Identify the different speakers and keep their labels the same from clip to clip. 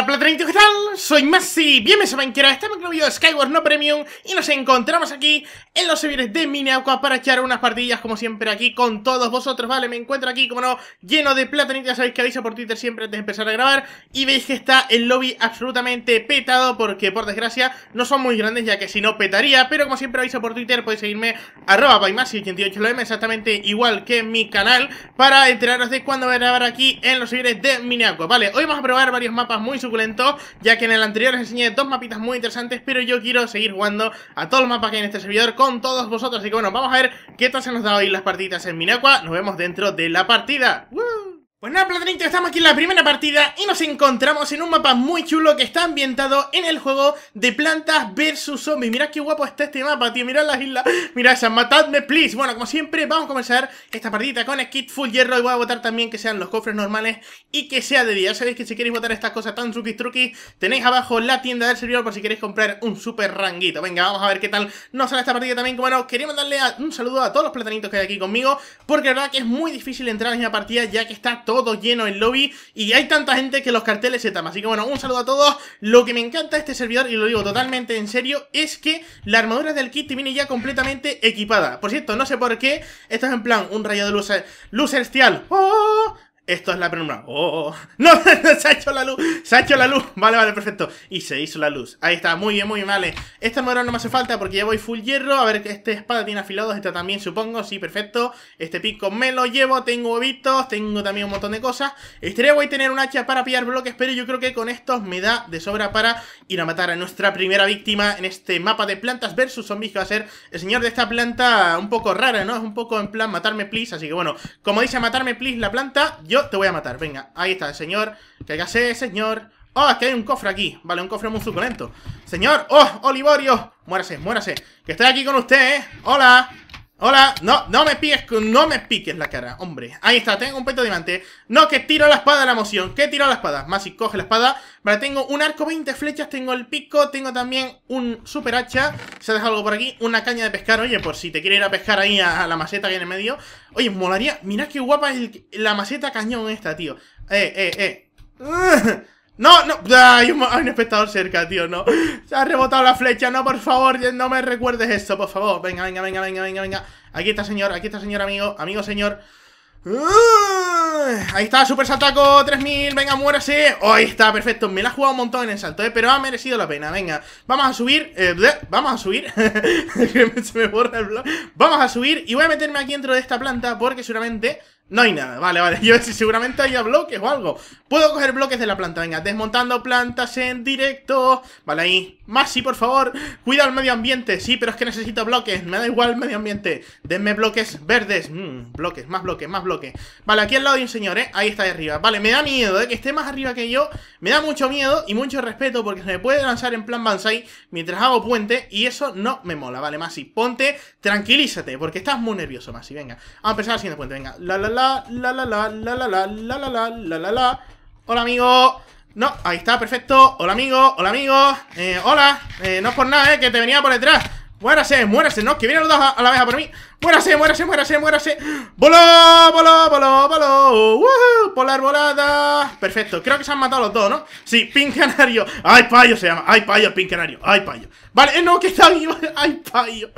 Speaker 1: plata en ¿qué tal? Soy Masi, bienvenidos a Minecraft, estamos en un video de Skyward No Premium y nos encontramos aquí en los servidores de Aqua para echar unas partidas como siempre aquí con todos vosotros, ¿vale? Me encuentro aquí, como no, lleno de platanitas, sabéis que aviso por Twitter siempre antes de empezar a grabar y veis que está el lobby absolutamente petado porque por desgracia no son muy grandes ya que si no petaría, pero como siempre aviso por Twitter podéis seguirme arroba bymassi 88 lm exactamente igual que mi canal para enteraros de cuándo voy a grabar aquí en los servidores de Aqua, ¿vale? Hoy vamos a probar varios mapas muy suculentos ya que en el anterior les enseñé dos mapitas muy interesantes, pero yo quiero seguir jugando a todos los mapas que hay en este servidor con todos vosotros. Así que bueno, vamos a ver qué tal se nos da hoy las partidas en Minacua. Nos vemos dentro de la partida. ¡Woo! Bueno, pues platanitos, estamos aquí en la primera partida y nos encontramos en un mapa muy chulo que está ambientado en el juego de plantas versus zombies. Mirad qué guapo está este mapa, tío, mirad las islas, mirad esas, matadme, please. Bueno, como siempre, vamos a comenzar esta partida con kit full hierro y voy a votar también que sean los cofres normales y que sea de día. Ya sabéis que si queréis votar estas cosas tan truquis truquis, tenéis abajo la tienda del servidor por si queréis comprar un super ranguito. Venga, vamos a ver qué tal nos sale esta partida también. Bueno, quería mandarle un saludo a todos los platanitos que hay aquí conmigo porque la verdad que es muy difícil entrar en la partida ya que está todo todo lleno el lobby y hay tanta gente que los carteles se tapan. Así que bueno, un saludo a todos. Lo que me encanta este servidor, y lo digo totalmente en serio, es que la armadura del kit viene ya completamente equipada. Por cierto, no sé por qué, esto es en plan un rayo de luz, eh, luz celestial. ¡Oh! Esto es la penumbra. ¡Oh! ¡No! ¡Se ha hecho la luz! ¡Se ha hecho la luz! Vale, vale, perfecto. Y se hizo la luz. Ahí está, muy bien, muy bien, vale. Esta armadura no me hace falta porque ya voy full hierro. A ver, este espada tiene afilados, esta también supongo. Sí, perfecto. Este pico me lo llevo, tengo huevitos, tengo también un montón de cosas. día este, voy a tener un hacha para pillar bloques, pero yo creo que con estos me da de sobra para ir a matar a nuestra primera víctima en este mapa de plantas versus zombies que va a ser el señor de esta planta un poco rara, ¿no? Es un poco en plan matarme, please. Así que bueno, como dice matarme, please, la planta yo te voy a matar. Venga, ahí está, el señor. ¿Qué señor? ¡Oh, aquí que hay un cofre aquí! Vale, un cofre muy suculento. Señor, ¡oh, Olivorio! Muérase, muérase. Que estoy aquí con usted, ¿eh? ¡Hola! Hola, no, no me piques, no me piques la cara, hombre. Ahí está, tengo un peto diamante. No, que tiro la espada de la moción que tiro la espada. Más coge la espada. Vale, tengo un arco, 20 flechas, tengo el pico, tengo también un super hacha. Se ha algo por aquí, una caña de pescar, oye, por si te quiere ir a pescar ahí a, la maceta que hay en el medio. Oye, molaría, mirad qué guapa la maceta cañón esta, tío. Eh, eh, eh. No, no, hay un, espectador cerca, tío, no Se ha rebotado la flecha, no, por favor No me recuerdes esto, por favor Venga, venga, venga, venga, venga, venga Aquí está, señor, aquí está, señor, amigo, amigo, señor ahí está, super saltaco, 3000, venga, muérase oh, Ahí está, perfecto, me la he jugado un montón en el salto, eh, pero ha merecido la pena, venga Vamos a subir, eh, vamos a subir Se me borra el blog Vamos a subir y voy a meterme aquí dentro de esta planta porque seguramente no hay nada, vale, vale. Yo seguramente haya bloques o algo. Puedo coger bloques de la planta, venga, desmontando plantas en directo. Vale, ahí. Más por favor. Cuida el medio ambiente. Sí, pero es que necesito bloques. Me da igual el medio ambiente. Denme bloques verdes. mmm, bloques, más bloques, más bloques. Vale, aquí al lado hay un señor, ¿eh? Ahí está de arriba. Vale, me da miedo, ¿eh? Que esté más arriba que yo. Me da mucho miedo y mucho respeto porque se me puede lanzar en plan Bansai mientras hago puente y eso no me mola. Vale, Masi, ponte, tranquilízate porque estás muy nervioso, Masi. Venga, vamos a empezar haciendo puente. Venga, la, la, la la, la, la, la, la, la, la, la, la, la, la, la, Hola, amigo. No, ahí está, perfecto. Hola, amigo. Hola, amigo. Eh, hola. Eh, no es por nada, eh, que te venía por detrás. Muérase, muérase, no, que vienen los dos a, la vez por mí. Muérase, muérase, muérase, muérase. ¡Voló, voló, voló, voló! ¡Woohoo! Por la arbolada... Perfecto, creo que se han matado los dos, ¿no? Sí, pin canario ¡Ay, payo se llama! ¡Ay, payo, pin canario! ¡Ay, payo! Vale, eh, no, que está vivo ¡Ay, payo!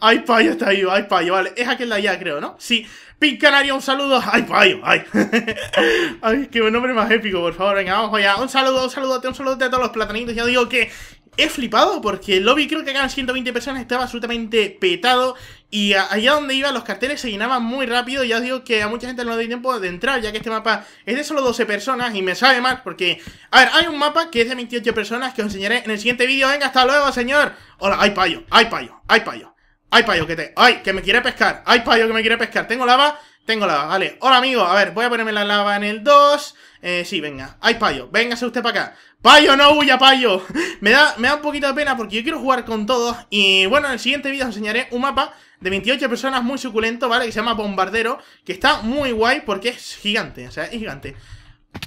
Speaker 1: ¡Ay, payo está vivo! ¡Ay, payo! Vale, es aquel de allá, creo, ¿no? Sí, pin canario, un saludo ¡Ay, payo! ¡Ay! ¡Ay, qué nombre más épico, por favor! Venga, vamos allá Un saludo, un saludote, un saludo a todos los platanitos Ya digo que he flipado porque el lobby creo que eran 120 personas, estaba absolutamente petado y allá donde iba los carteles se llenaban muy rápido. Y Ya os digo que a mucha gente no le doy tiempo de entrar ya que este mapa es de solo 12 personas y me sabe mal porque... A ver, hay un mapa que es de 28 personas que os enseñaré en el siguiente vídeo. Venga, hasta luego, señor. Hola, hay payo, hay payo, hay payo. hay payo, que te... Ay, que me quiere pescar. Ay, payo, que me quiere pescar. Tengo lava tengo lava, vale. Hola, amigo. A ver, voy a ponerme la lava en el 2. Eh, sí, venga. Hay payo. Véngase usted para acá. Payo, no huya, payo. me, da, me da un poquito de pena porque yo quiero jugar con todos. Y bueno, en el siguiente vídeo os enseñaré un mapa de 28 personas muy suculento, ¿vale? Que se llama Bombardero. Que está muy guay porque es gigante. O sea, es gigante.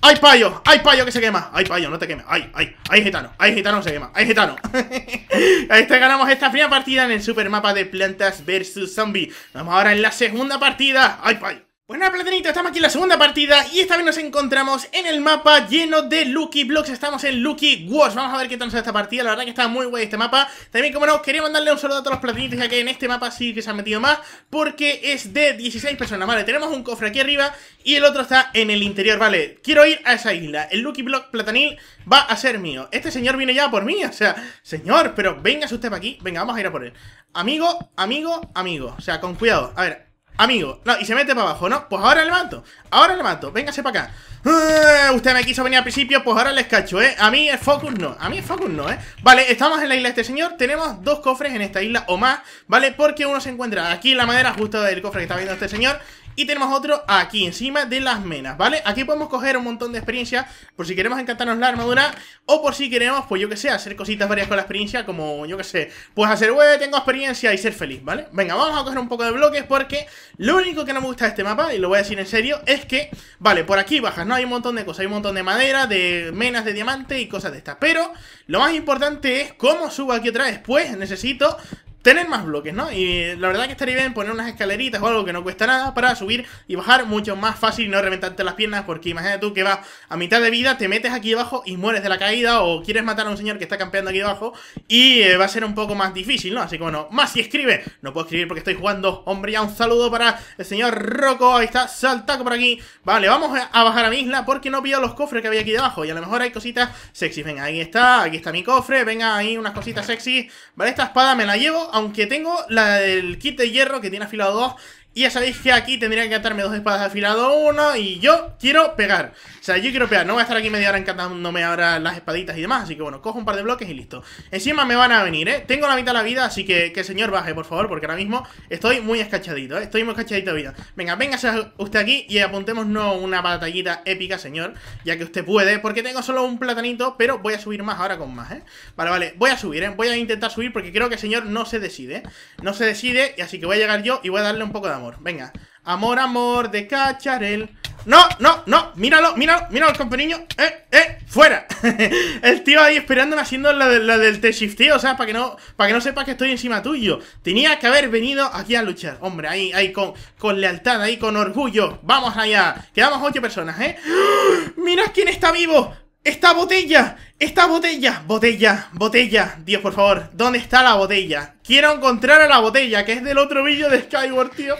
Speaker 1: ¡Ay, payo! ¡Ay, payo que se quema! ¡Ay, payo, no te quemes! ¡Ay, ay! ¡Ay, gitano! ¡Ay, gitano se quema! ¡Ay, gitano! Ahí está, ganamos esta primera partida en el supermapa de Plantas versus Zombie. Vamos ahora en la segunda partida. ¡Ay, payo! Buenas pues platanito, estamos aquí en la segunda partida y esta vez nos encontramos en el mapa lleno de Lucky Blocks, estamos en Lucky Wars, vamos a ver qué tal nos esta partida, la verdad que está muy guay este mapa También como no, quería mandarle un saludo a todos los platinitos ya que en este mapa sí que se han metido más porque es de 16 personas, vale, tenemos un cofre aquí arriba y el otro está en el interior, vale, quiero ir a esa isla, el Lucky Block platanil va a ser mío Este señor viene ya por mí, o sea, señor, pero venga usted para aquí, venga, vamos a ir a por él Amigo, amigo, amigo, o sea, con cuidado, a ver Amigo, no, y se mete para abajo, ¿no? Pues ahora le mato, ahora le mato, véngase para acá eh, Usted me quiso venir al principio, pues ahora les cacho, ¿eh? A mí el focus no, a mí el focus no, ¿eh? Vale, estamos en la isla de este señor, tenemos dos cofres en esta isla o más, ¿vale? Porque uno se encuentra aquí en la madera justo del cofre que está viendo este señor y tenemos otro aquí encima de las menas, ¿vale? Aquí podemos coger un montón de experiencia por si queremos encantarnos la armadura o por si queremos, pues yo que sé, hacer cositas varias con la experiencia como, yo que sé, pues hacer, hueve tengo experiencia y ser feliz, ¿vale? Venga, vamos a coger un poco de bloques porque lo único que no me gusta de este mapa, y lo voy a decir en serio, es que, vale, por aquí bajas, ¿no? Hay un montón de cosas, hay un montón de madera, de menas de diamante y cosas de estas, pero lo más importante es cómo subo aquí otra vez, pues necesito tener más bloques, ¿no? Y la verdad que estaría bien poner unas escaleritas o algo que no cuesta nada para subir y bajar mucho más fácil y no reventarte las piernas, porque imagínate tú que vas a mitad de vida, te metes aquí abajo y mueres de la caída o quieres matar a un señor que está campeando aquí abajo y eh, va a ser un poco más difícil, ¿no? Así que bueno, más si escribe, no puedo escribir porque estoy jugando, hombre, ya un saludo para el señor Rocco, ahí está, saltaco por aquí, vale, vamos a bajar a mi isla porque no pido los cofres que había aquí abajo y a lo mejor hay cositas sexy, venga, ahí está, aquí está mi cofre, venga, ahí unas cositas sexy, vale, esta espada me la llevo aunque tengo la del kit de hierro que tiene afilado 2 y ya sabéis que aquí tendría que atarme dos espadas afilado uno y yo quiero pegar. O sea, yo quiero pegar, no voy a estar aquí media hora encantándome ahora las espaditas y demás, así que bueno, cojo un par de bloques y listo. Encima me van a venir, ¿eh? Tengo la mitad de la vida, así que que el señor baje, por favor, porque ahora mismo estoy muy escachadito, ¿eh? Estoy muy escachadito de vida. Venga, venga usted aquí y apuntemos una batallita épica, señor, ya que usted puede, porque tengo solo un platanito, pero voy a subir más ahora con más, ¿eh? Vale, vale, voy a subir, ¿eh? Voy a intentar subir porque creo que el señor no se decide, No se decide, y así que voy a llegar yo y voy a darle un poco de amor. Venga. Amor, amor de cacharel. No, no, no, míralo, míralo, míralo compañero Eh, eh, fuera El tío ahí esperándome haciendo la del t tío o sea, para que no Para que no sepas que estoy encima tuyo Tenía que haber venido aquí a luchar Hombre, ahí, ahí, con, con lealtad, ahí, con orgullo Vamos allá, quedamos ocho personas, eh Mira quién está vivo ¡Esta botella! ¡Esta botella! ¡Botella! ¡Botella! Dios, por favor, ¿dónde está la botella? Quiero encontrar a la botella, que es del otro vídeo de Skyward, tío.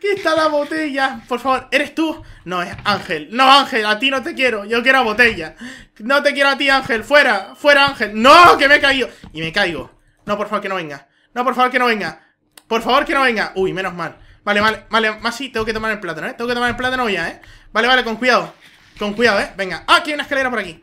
Speaker 1: ¿Qué está la botella? Por favor, ¿eres tú? No, es Ángel. No, Ángel, a ti no te quiero. Yo quiero a botella. No te quiero a ti, Ángel. Fuera, fuera, Ángel. ¡No! ¡Que me he caído! Y me caigo. No, por favor, que no venga. No, por favor, que no venga. Por favor, que no venga. Uy, menos mal. Vale, vale, vale. Más sí, tengo que tomar el plátano, ¿eh? Tengo que tomar el plátano ya, ¿eh? Vale, vale, con cuidado. Con cuidado, ¿eh? Venga. Ah, aquí hay una escalera por aquí.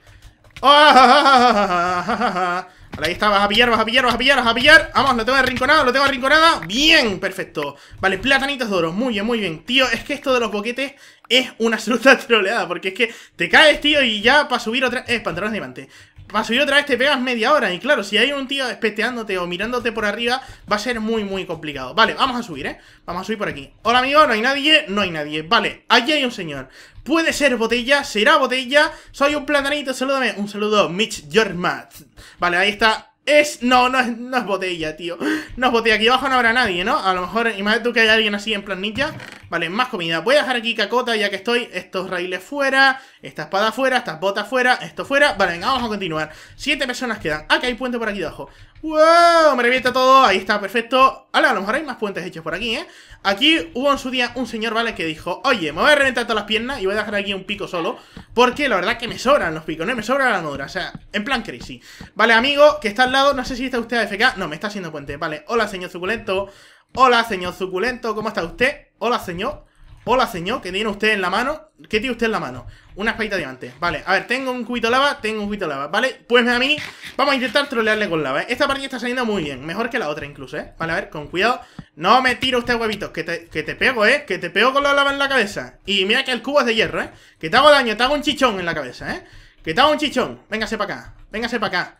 Speaker 1: ¡Ah! ahí está, vas a pillar, vas a pillar, vas a pillar, vas a pillar Vamos, lo tengo arrinconado, lo tengo rinconada. Bien, perfecto Vale, platanitos de oro, muy bien, muy bien Tío, es que esto de los boquetes es una absoluta troleada Porque es que te caes, tío, y ya para subir otra... Eh, pantalones de diamante a subir otra vez te pegas media hora. Y claro, si hay un tío espeteándote o mirándote por arriba, va a ser muy, muy complicado. Vale, vamos a subir, ¿eh? Vamos a subir por aquí. Hola, amigo, no hay nadie, no hay nadie. Vale, aquí hay un señor. Puede ser botella, será botella. Soy un platanito, salúdame. Un saludo, Mitch Jormat. Vale, ahí está es. No, no es, botella, tío. No es botella. Aquí abajo no habrá nadie, ¿no? A lo mejor, imagínate tú que hay alguien así en plan ninja. Vale, más comida. Voy a dejar aquí cacota ya que estoy. Estos raíles fuera. Esta espada fuera. Estas botas fuera. Esto fuera. Vale, venga, vamos a continuar. Siete personas quedan. Ah, que hay puente por aquí abajo. ¡Wow! Me revienta todo, ahí está, perfecto. Ahora, a lo mejor hay más puentes hechos por aquí, ¿eh? Aquí hubo en su día un señor, ¿vale? Que dijo, oye, me voy a reventar todas las piernas y voy a dejar aquí un pico solo. Porque la verdad que me sobran los picos, ¿no? Me sobra la nodra, o sea, en plan crazy. Vale, amigo, que está al lado, no sé si está usted F.K. No, me está haciendo puente, vale. Hola, señor suculento. Hola, señor suculento, ¿cómo está usted? Hola, señor. Hola, señor, ¿qué tiene usted en la mano? ¿Qué tiene usted en la mano? Una espadita de diamante. Vale, a ver, tengo un cubito lava, tengo un cubito lava, ¿vale? Pues a mí, vamos a intentar trolearle con lava, ¿eh? Esta partida está saliendo muy bien, mejor que la otra incluso, ¿eh? Vale, a ver, con cuidado. No me tiro usted huevitos, que te, que te pego, ¿eh? Que te pego con la lava en la cabeza. Y mira que el cubo es de hierro, ¿eh? Que te hago daño, te hago un chichón en la cabeza, ¿eh? Que te hago un chichón. Véngase para acá, véngase para acá.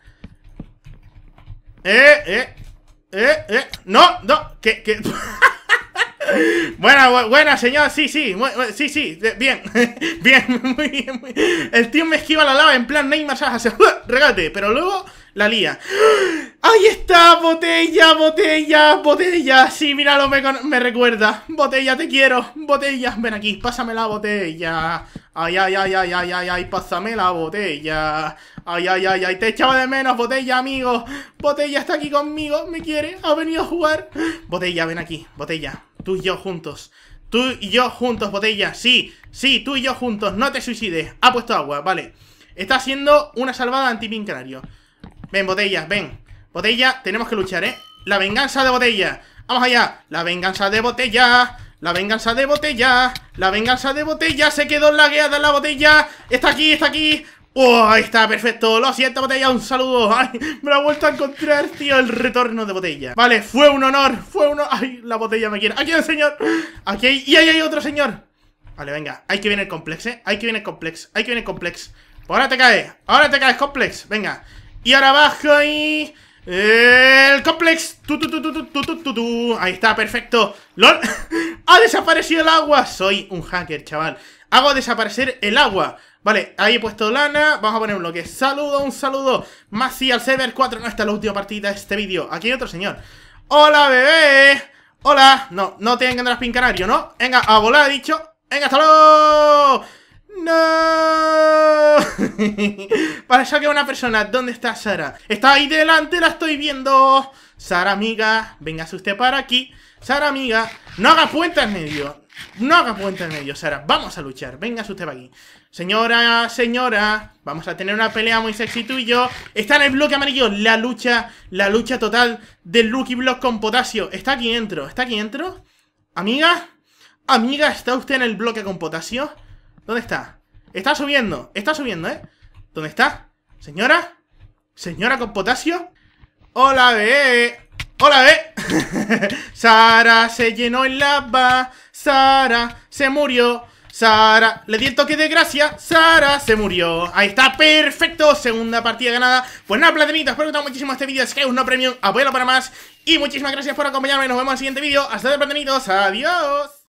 Speaker 1: Eh, eh, eh, eh. No, no, que, que... Buena, buena, señora, Sí, sí, sí, sí. Bien, bien, muy bien. Muy El tío me esquiva la lava en plan hay masaje ¡uh! Regate, pero luego la lía. ¡Ahí está! ¡Botella, botella, botella! Sí, míralo, me, me recuerda. Botella, te quiero. Botella, ven aquí, pásame la botella. Ay, ay, ay, ay, ay, ay, ay, pásame la botella. Ay, ay, ay, ay, te echaba de menos, botella, amigo. Botella está aquí conmigo, me quiere, ha venido a jugar. Botella, ven aquí, botella. Tú y yo juntos. Tú y yo juntos, botella. Sí, sí, tú y yo juntos. No te suicides. Ha puesto agua, vale. Está haciendo una salvada anti Ven, botella, ven. Botella, tenemos que luchar, ¿eh? La venganza de botella. Vamos allá. La venganza de botella. La venganza de botella. La venganza de botella. Se quedó lagueada la botella. Está aquí, está aquí. ¡Oh, ahí está! ¡Perfecto! ¡Lo siento, Botella! ¡Un saludo! ¡Ay! ¡Me lo ha vuelto a encontrar, tío! El retorno de Botella Vale, fue un honor Fue un honor ¡Ay! La Botella me quiere ¡Aquí hay un señor! ¡Aquí hay! ¡Y ahí hay otro señor! Vale, venga Hay que viene el complex, ¿eh? Hay que viene el complex Hay que viene el complex pues ahora te caes Ahora te caes, complex Venga Y ahora bajo y... El complex tu, tu, Ahí está, perfecto ¡Lol! ¡Ha desaparecido el agua! Soy un hacker, chaval Hago desaparecer el agua Vale, ahí he puesto lana, vamos a poner un bloque Saludo, un saludo, Masi al server 4 No, está la última partida de este vídeo Aquí hay otro señor ¡Hola, bebé! ¡Hola! No, no tienen que a pin canario, ¿no? Venga, a volar, dicho ¡Venga, hasta ¡No! Para eso que una persona, ¿dónde está Sara? Está ahí delante, la estoy viendo Sara, amiga, véngase usted para aquí Sara, amiga, no haga puente en medio no haga puente en ellos, Sara. Vamos a luchar. Venga, usted para aquí. Señora, señora. Vamos a tener una pelea muy sexy tú y yo. Está en el bloque amarillo. La lucha, la lucha total del Lucky Block con potasio. Está aquí dentro. ¿Está aquí dentro? Amiga. Amiga, ¿está usted en el bloque con potasio? ¿Dónde está? Está subiendo. Está subiendo, ¿eh? ¿Dónde está? Señora. Señora con potasio. Hola, bebé. ¡Hola, eh! Sara se llenó en lava. Sara se murió. Sara, le di el toque de gracia. Sara se murió. Ahí está, perfecto. Segunda partida ganada. Pues nada, platinitos. Espero que os muchísimo este vídeo. Es que es una premium. Apoyalo para más. Y muchísimas gracias por acompañarme. Nos vemos en el siguiente vídeo. Hasta luego, platinitos. Adiós.